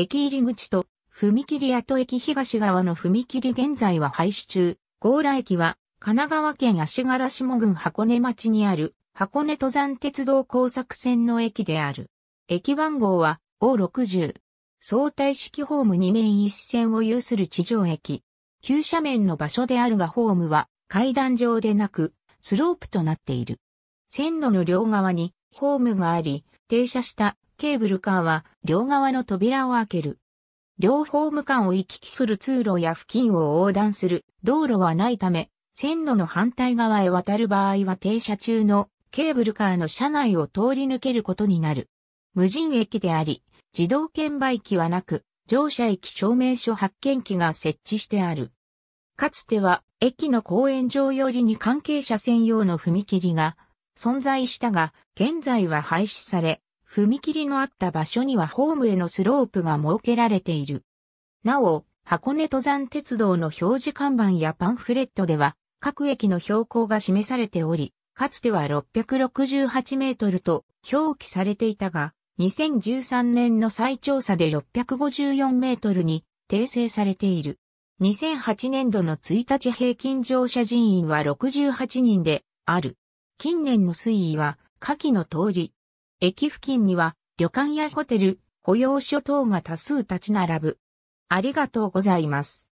駅入り口と、踏切跡駅東側の踏切現在は廃止中。強羅駅は、神奈川県足柄下郡箱根町にある、箱根登山鉄道工作線の駅である。駅番号は O60。相対式ホーム2面1線を有する地上駅。急斜面の場所であるがホームは階段状でなく、スロープとなっている。線路の両側にホームがあり、停車したケーブルカーは両側の扉を開ける。両方ム間を行き来する通路や付近を横断する道路はないため、線路の反対側へ渡る場合は停車中のケーブルカーの車内を通り抜けることになる。無人駅であり、自動券売機はなく、乗車駅証明書発見機が設置してある。かつては、駅の公園上寄りに関係者専用の踏切が存在したが、現在は廃止され、踏切のあった場所にはホームへのスロープが設けられている。なお、箱根登山鉄道の表示看板やパンフレットでは、各駅の標高が示されており、かつては668メートルと表記されていたが、2013年の再調査で654メートルに訂正されている。2008年度の1日平均乗車人員は68人である。近年の推移は、下記の通り、駅付近には旅館やホテル、保養所等が多数立ち並ぶ。ありがとうございます。